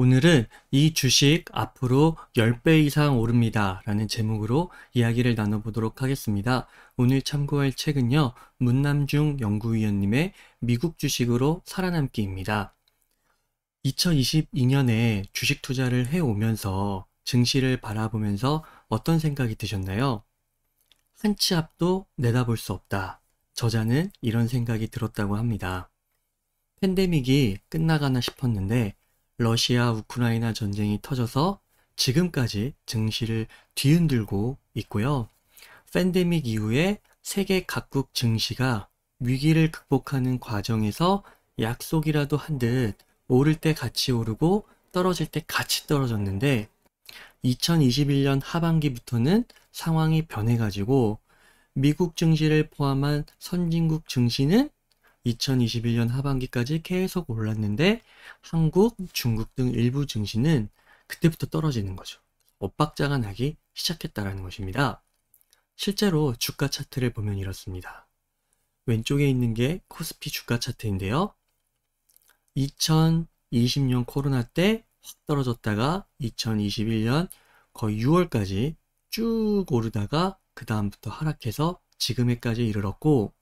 오늘은 이 주식 앞으로 10배 이상 오릅니다. 라는 제목으로 이야기를 나눠보도록 하겠습니다. 오늘 참고할 책은요, 문남중 연구위원님의 미국 주식으로 살아남기입니다. 2022년에 주식 투자를 해오면서 증시를 바라보면서 어떤 생각이 드셨나요? 한치 앞도 내다볼 수 없다. 저자는 이런 생각이 들었다고 합니다. 팬데믹이 끝나가나 싶었는데 러시아 우크라이나 전쟁이 터져서 지금까지 증시를 뒤흔들고 있고요. 팬데믹 이후에 세계 각국 증시가 위기를 극복하는 과정에서 약속이라도 한 듯 오를 때 같이 오르고 떨어질 때 같이 떨어졌는데 2021년 하반기부터는 상황이 변해가지고 미국 증시를 포함한 선진국 증시는 2021년 하반기까지 계속 올랐는데 한국, 중국 등 일부 증시는 그때부터 떨어지는 거죠. 엇박자가 나기 시작했다라는 것입니다. 실제로 주가 차트를 보면 이렇습니다. 왼쪽에 있는 게 코스피 주가 차트인데요. 2020년 코로나 때 확 떨어졌다가 2021년 거의 6월까지 쭉 오르다가 그 다음부터 하락해서 지금에까지 이르렀고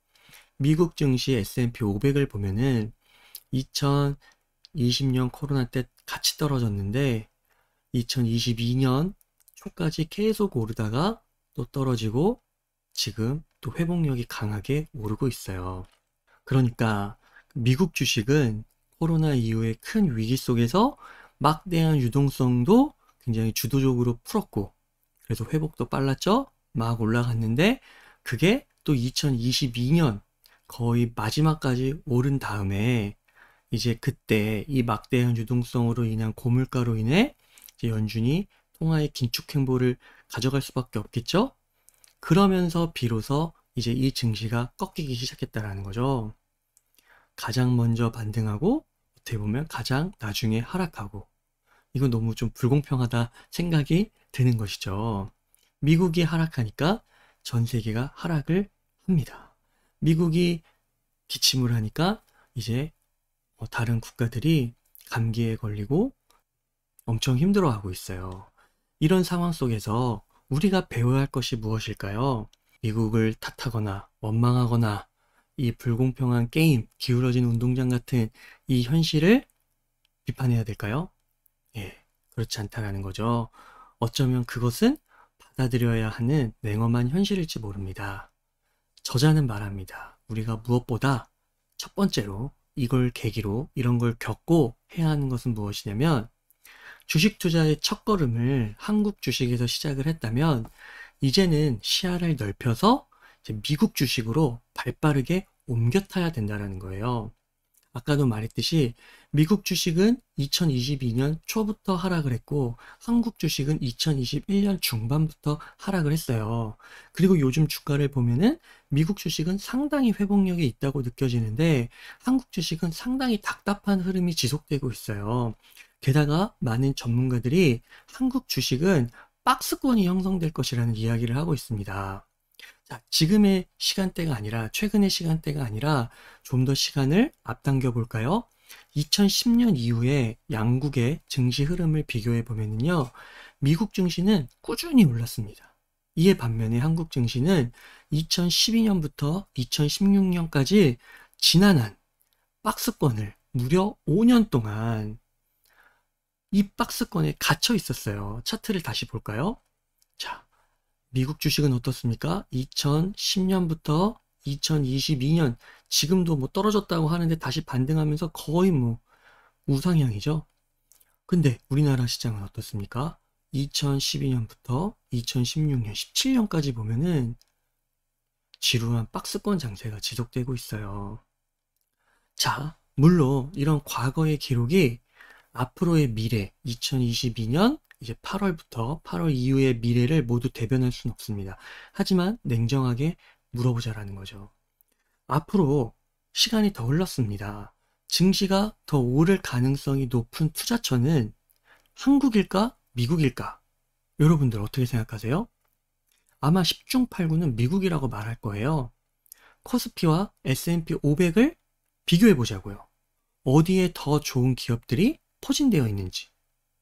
미국 증시 S&P 500을 보면은 2020년 코로나 때 같이 떨어졌는데 2022년 초까지 계속 오르다가 또 떨어지고 지금 또 회복력이 강하게 오르고 있어요. 그러니까 미국 주식은 코로나 이후에 큰 위기 속에서 막대한 유동성도 굉장히 주도적으로 풀었고 그래서 회복도 빨랐죠. 막 올라갔는데 그게 또 2022년 거의 마지막까지 오른 다음에 이제 그때 이 막대한 유동성으로 인한 고물가로 인해 이제 연준이 통화의 긴축 행보를 가져갈 수밖에 없겠죠? 그러면서 비로소 이제 이 증시가 꺾이기 시작했다라는 거죠. 가장 먼저 반등하고 어떻게 보면 가장 나중에 하락하고 이건 너무 좀 불공평하다 생각이 드는 것이죠. 미국이 하락하니까 전 세계가 하락을 합니다. 미국이 기침을 하니까 이제 뭐 다른 국가들이 감기에 걸리고 엄청 힘들어하고 있어요. 이런 상황 속에서 우리가 배워야 할 것이 무엇일까요? 미국을 탓하거나 원망하거나 이 불공평한 게임, 기울어진 운동장 같은 이 현실을 비판해야 될까요? 예, 그렇지 않다라는 거죠. 어쩌면 그것은 받아들여야 하는 냉엄한 현실일지 모릅니다. 저자는 말합니다. 우리가 무엇보다 첫 번째로 이걸 계기로 이런 걸 겪고 해야 하는 것은 무엇이냐면 주식 투자의 첫 걸음을 한국 주식에서 시작을 했다면 이제는 시야를 넓혀서 미국 주식으로 발 빠르게 옮겨 타야 된다라는 거예요. 아까도 말했듯이 미국 주식은 2022년 초부터 하락을 했고 한국 주식은 2021년 중반부터 하락을 했어요. 그리고 요즘 주가를 보면은 미국 주식은 상당히 회복력이 있다고 느껴지는데 한국 주식은 상당히 답답한 흐름이 지속되고 있어요. 게다가 많은 전문가들이 한국 주식은 박스권이 형성될 것이라는 이야기를 하고 있습니다. 자, 지금의 시간대가 아니라 최근의 시간대가 아니라 좀 더 시간을 앞당겨 볼까요? 2010년 이후에 양국의 증시 흐름을 비교해 보면요. 미국 증시는 꾸준히 올랐습니다. 이에 반면에 한국 증시는 2012년부터 2016년까지 지난한 박스권을 무려 5년 동안 이 박스권에 갇혀 있었어요. 차트를 다시 볼까요? 미국 주식은 어떻습니까? 2010년부터 2022년 지금도 뭐 떨어졌다고 하는데 다시 반등하면서 거의 뭐 우상향이죠. 근데 우리나라 시장은 어떻습니까? 2012년부터 2016년, 17년까지 보면은 지루한 박스권 장세가 지속되고 있어요. 자, 물론 이런 과거의 기록이 앞으로의 미래 2022년 이제 8월부터 8월 이후의 미래를 모두 대변할 수는 없습니다. 하지만 냉정하게 물어보자라는 거죠. 앞으로 시간이 더 흘렀습니다. 증시가 더 오를 가능성이 높은 투자처는 한국일까? 미국일까? 여러분들 어떻게 생각하세요? 아마 10중 8구는 미국이라고 말할 거예요. 커스피와 S&P 500을 비교해 보자고요. 어디에 더 좋은 기업들이 포진되어 있는지.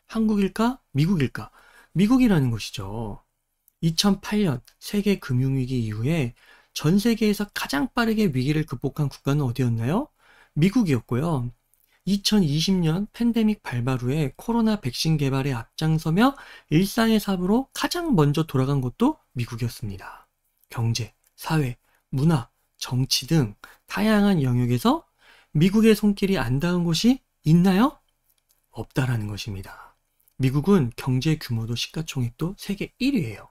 한국일까? 미국일까? 미국이라는 것이죠. 2008년 세계 금융위기 이후에 전 세계에서 가장 빠르게 위기를 극복한 국가는 어디였나요? 미국이었고요. 2020년 팬데믹 발발 후에 코로나 백신 개발에 앞장서며 일상의 삶으로 가장 먼저 돌아간 것도 미국이었습니다. 경제, 사회, 문화, 정치 등 다양한 영역에서 미국의 손길이 안 닿은 곳이 있나요? 없다라는 것입니다. 미국은 경제 규모도 시가총액도 세계 1위예요.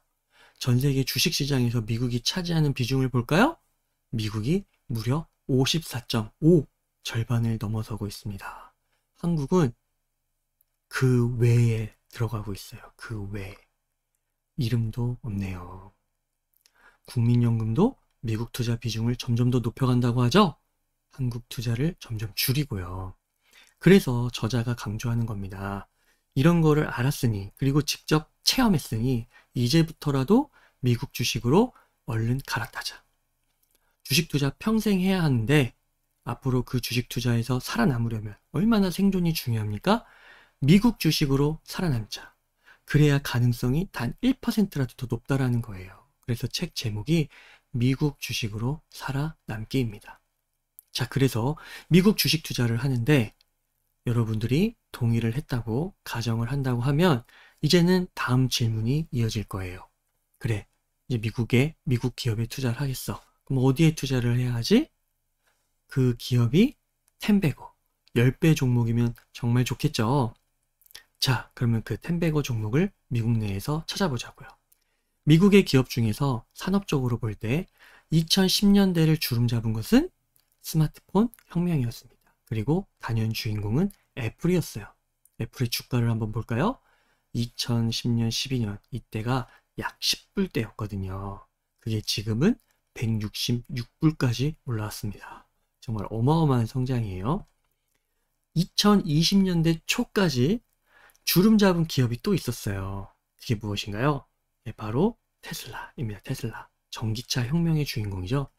전 세계 주식 시장에서 미국이 차지하는 비중을 볼까요? 미국이 무려 54.5 절반을 넘어서고 있습니다. 한국은 그 외에 들어가고 있어요. 그 외에. 이름도 없네요. 국민연금도 미국 투자 비중을 점점 더 높여간다고 하죠? 한국 투자를 점점 줄이고요. 그래서 저자가 강조하는 겁니다. 이런 거를 알았으니 그리고 직접 체험했으니 이제부터라도 미국 주식으로 얼른 갈아타자. 주식 투자 평생 해야 하는데 앞으로 그 주식 투자에서 살아남으려면 얼마나 생존이 중요합니까? 미국 주식으로 살아남자. 그래야 가능성이 단 1%라도 더 높다라는 거예요. 그래서 책 제목이 미국 주식으로 살아남기입니다. 자, 그래서 미국 주식 투자를 하는데 여러분들이 동의를 했다고 가정을 한다고 하면 이제는 다음 질문이 이어질 거예요. 그래, 이제 미국에, 미국 기업에 투자를 하겠어. 그럼 어디에 투자를 해야 하지? 그 기업이 텐베거, 10배 종목이면 정말 좋겠죠. 자, 그러면 그 텐베거 종목을 미국 내에서 찾아보자고요. 미국의 기업 중에서 산업적으로 볼 때 2010년대를 주름 잡은 것은 스마트폰 혁명이었습니다. 그리고 단연 주인공은 애플이었어요. 애플의 주가를 한번 볼까요? 2010년, 12년 이때가 약 10불대였거든요. 그게 지금은 166불까지 올라왔습니다. 정말 어마어마한 성장이에요. 2020년대 초까지 주름 잡은 기업이 또 있었어요. 그게 무엇인가요? 네, 바로 테슬라입니다. 테슬라. 전기차 혁명의 주인공이죠.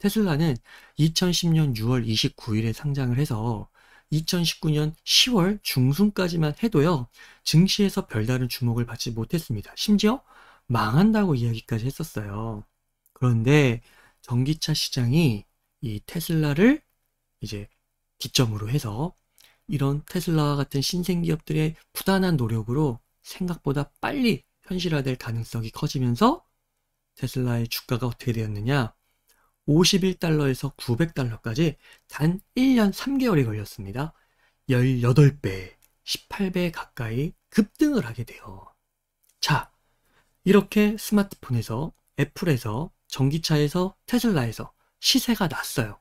테슬라는 2010년 6월 29일에 상장을 해서 2019년 10월 중순까지만 해도요, 증시에서 별다른 주목을 받지 못했습니다. 심지어 망한다고 이야기까지 했었어요. 그런데 전기차 시장이 이 테슬라를 이제 기점으로 해서 이런 테슬라 와 같은 신생 기업들의 부단한 노력으로 생각보다 빨리 현실화될 가능성이 커지면서 테슬라의 주가가 어떻게 되었느냐? 51달러에서 900달러까지 단 1년 3개월이 걸렸습니다. 18배, 18배 가까이 급등을 하게 돼요. 자, 이렇게 스마트폰에서, 애플에서, 전기차에서, 테슬라에서 시세가 났어요.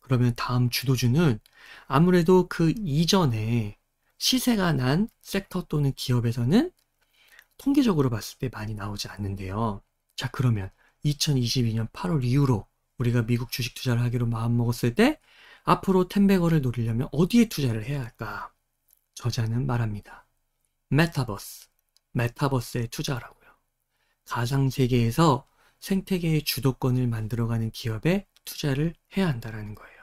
그러면 다음 주도주는 아무래도 그 이전에 시세가 난 섹터 또는 기업에서는 통계적으로 봤을 때 많이 나오지 않는데요. 자, 그러면 2022년 8월 이후로 우리가 미국 주식 투자를 하기로 마음먹었을 때 앞으로 텐베거를 노리려면 어디에 투자를 해야 할까? 저자는 말합니다. 메타버스, 메타버스에 투자하라고요. 가상세계에서 생태계의 주도권을 만들어가는 기업에 투자를 해야 한다라는 거예요.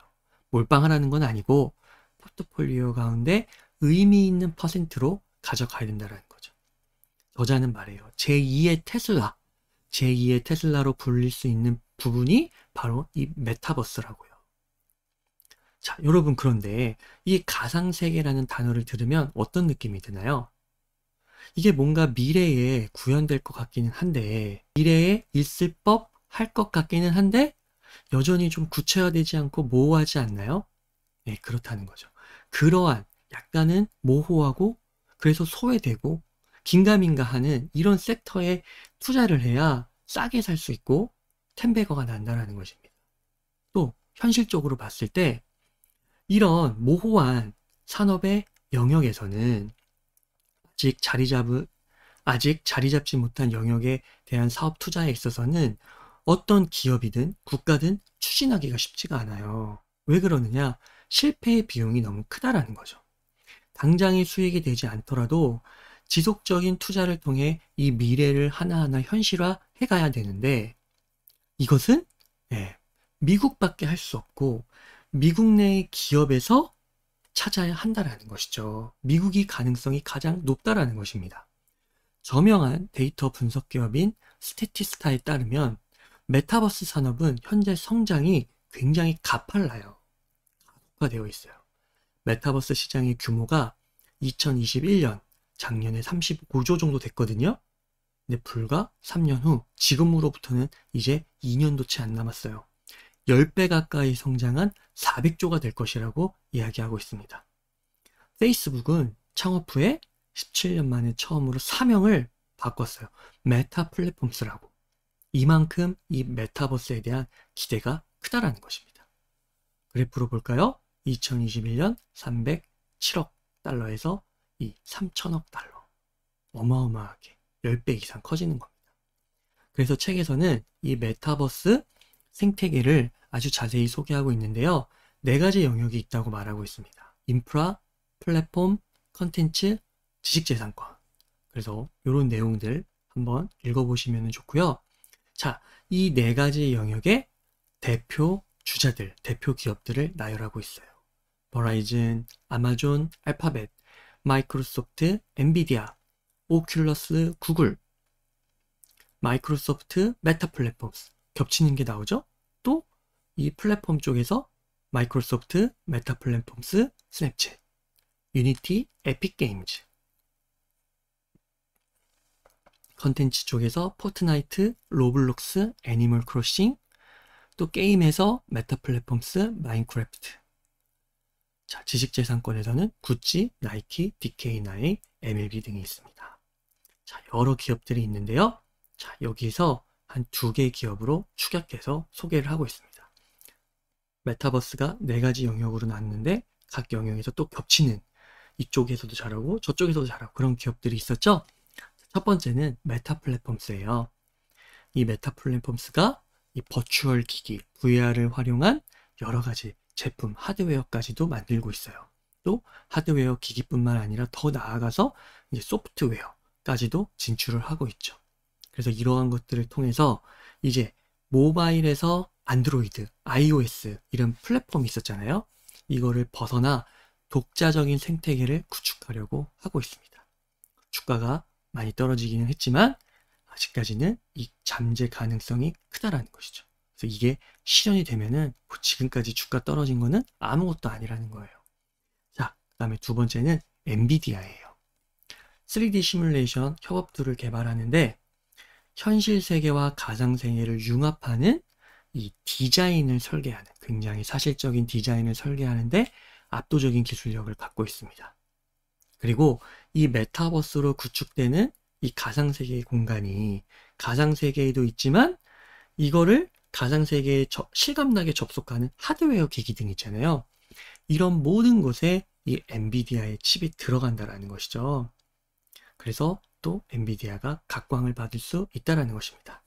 몰빵하라는 건 아니고 포트폴리오 가운데 의미 있는 퍼센트로 가져가야 된다라는 거죠. 저자는 말해요. 제2의 테슬라, 제2의 테슬라로 불릴 수 있는 부분이 바로 이 메타버스라고요. 자, 여러분 그런데 이 가상세계라는 단어를 들으면 어떤 느낌이 드나요? 이게 뭔가 미래에 구현될 것 같기는 한데 미래에 있을 법할 것 같기는 한데 여전히 좀 구체화되지 않고 모호하지 않나요? 네, 그렇다는 거죠. 그러한 약간은 모호하고 그래서 소외되고 긴가민가 하는 이런 섹터에 투자를 해야 싸게 살 수 있고 텐베거가 난다는 것입니다. 또 현실적으로 봤을 때 이런 모호한 산업의 영역에서는 아직 자리 잡은 아직 자리 잡지 못한 영역에 대한 사업 투자에 있어서는 어떤 기업이든 국가든 추진하기가 쉽지가 않아요. 왜 그러느냐? 실패의 비용이 너무 크다라는 거죠. 당장의 수익이 되지 않더라도 지속적인 투자를 통해 이 미래를 하나하나 현실화 해가야 되는데 이것은 예, 미국밖에 할 수 없고 미국 내 기업에서 찾아야 한다라는 것이죠. 미국이 가능성이 가장 높다라는 것입니다. 저명한 데이터 분석 기업인 스태티스타에 따르면 메타버스 산업은 현재 성장이 굉장히 가팔라요. 가속화되어 있어요. 메타버스 시장의 규모가 2021년 작년에 35조 정도 됐거든요. 근데 불과 3년 후 지금으로부터는 이제 2년도 채 안 남았어요. 10배 가까이 성장한 400조가 될 것이라고 이야기하고 있습니다. 페이스북은 창업 후에 17년 만에 처음으로 사명을 바꿨어요. 메타 플랫폼스라고. 이만큼 이 메타버스에 대한 기대가 크다라는 것입니다. 그래프로 볼까요? 2021년 307억 달러에서 이 3천억 달러. 어마어마하게 10배 이상 커지는 겁니다. 그래서 책에서는 이 메타버스 생태계를 아주 자세히 소개하고 있는데요. 네 가지 영역이 있다고 말하고 있습니다. 인프라, 플랫폼, 컨텐츠, 지식재산권. 그래서 이런 내용들 한번 읽어보시면 좋고요. 자, 이 네 가지 영역의 대표 주자들, 대표 기업들을 나열하고 있어요. 버라이즌, 아마존, 알파벳, 마이크로소프트, 엔비디아, 오큘러스, 구글, 마이크로소프트, 메타 플랫폼스 겹치는 게 나오죠. 또 이 플랫폼 쪽에서 마이크로소프트, 메타 플랫폼스, 스냅챗, 유니티, 에픽게임즈 컨텐츠 쪽에서 포트나이트, 로블록스, 애니멀 크로싱, 또 게임에서 메타 플랫폼스, 마인크래프트. 자, 지식재산권에서는 구찌, 나이키, DK9, MLB 등이 있습니다. 자, 여러 기업들이 있는데요. 자, 여기서 한 두 개의 기업으로 축약해서 소개를 하고 있습니다. 메타버스가 네 가지 영역으로 나왔는데 각 영역에서 또 겹치는 이쪽에서도 잘하고 저쪽에서도 잘하고 그런 기업들이 있었죠. 첫 번째는 메타 플랫폼스예요. 이 메타 플랫폼스가 이 버추얼 기기 VR을 활용한 여러 가지 제품 하드웨어까지도 만들고 있어요. 또 하드웨어 기기뿐만 아니라 더 나아가서 이제 소프트웨어 까지도 진출을 하고 있죠. 그래서 이러한 것들을 통해서 이제 모바일에서 안드로이드, iOS 이런 플랫폼이 있었잖아요. 이거를 벗어나 독자적인 생태계를 구축하려고 하고 있습니다. 주가가 많이 떨어지기는 했지만 아직까지는 이 잠재 가능성이 크다라는 것이죠. 그래서 이게 실현이 되면은 뭐 지금까지 주가 떨어진 거는 아무것도 아니라는 거예요. 자, 그 다음에 두 번째는 엔비디아예요. 3D 시뮬레이션 협업 툴을 개발하는데 현실 세계와 가상 세계를 융합하는 이 디자인을 설계하는 굉장히 사실적인 디자인을 설계하는데 압도적인 기술력을 갖고 있습니다. 그리고 이 메타버스로 구축되는 이 가상 세계의 공간이 가상 세계에도 있지만 이거를 가상 세계에 실감나게 접속하는 하드웨어 기기 등 있잖아요. 이런 모든 곳에 이 엔비디아의 칩이 들어간다라는 것이죠. 그래서 또 엔비디아가 각광을 받을 수 있다라는 것입니다.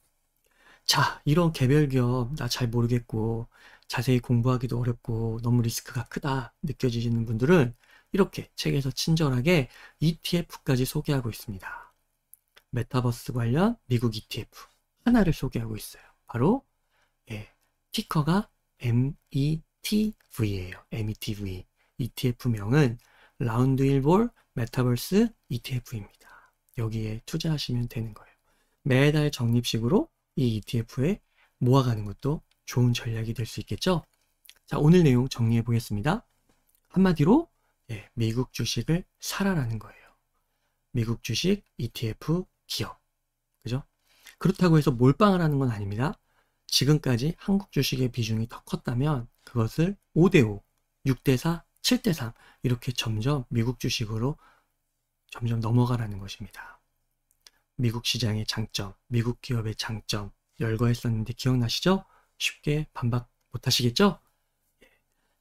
자, 이런 개별 기업 나 잘 모르겠고 자세히 공부하기도 어렵고 너무 리스크가 크다 느껴지시는 분들은 이렇게 책에서 친절하게 ETF까지 소개하고 있습니다. 메타버스 관련 미국 ETF 하나를 소개하고 있어요. 바로 예, 티커가 METV예요. METV. ETF명은 라운드 1볼 메타버스 ETF입니다. 여기에 투자하시면 되는 거예요. 매달 적립식으로 이 ETF에 모아가는 것도 좋은 전략이 될 수 있겠죠? 자, 오늘 내용 정리해 보겠습니다. 한마디로 예, 미국 주식을 사라라는 거예요. 미국 주식, ETF, 기업. 그죠? 그렇다고 해서 몰빵을 하는 건 아닙니다. 지금까지 한국 주식의 비중이 더 컸다면 그것을 5대5, 6대4, 7대3 이렇게 점점 미국 주식으로 점점 넘어가라는 것입니다. 미국 시장의 장점, 미국 기업의 장점 열거했었는데 기억나시죠? 쉽게 반박 못하시겠죠?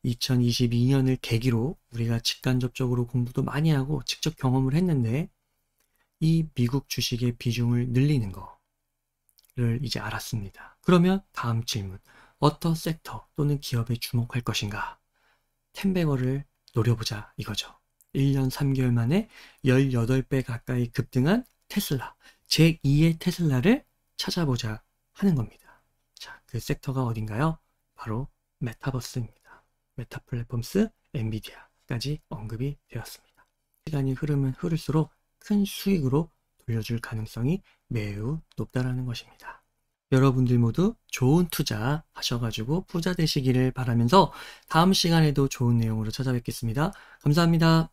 2022년을 예. 계기로 우리가 직간접적으로 공부도 많이 하고 직접 경험을 했는데 이 미국 주식의 비중을 늘리는 거를 이제 알았습니다. 그러면 다음 질문, 어떤 섹터 또는 기업에 주목할 것인가? 텐베거를 노려보자 이거죠. 1년 3개월 만에 18배 가까이 급등한 테슬라, 제2의 테슬라를 찾아보자 하는 겁니다. 자, 그 섹터가 어딘가요? 바로 메타버스입니다. 메타 플랫폼스, 엔비디아까지 언급이 되었습니다. 시간이 흐르면 흐를수록 큰 수익으로 돌려줄 가능성이 매우 높다라는 것입니다. 여러분들 모두 좋은 투자 하셔가지고 부자 되시기를 바라면서 다음 시간에도 좋은 내용으로 찾아뵙겠습니다. 감사합니다.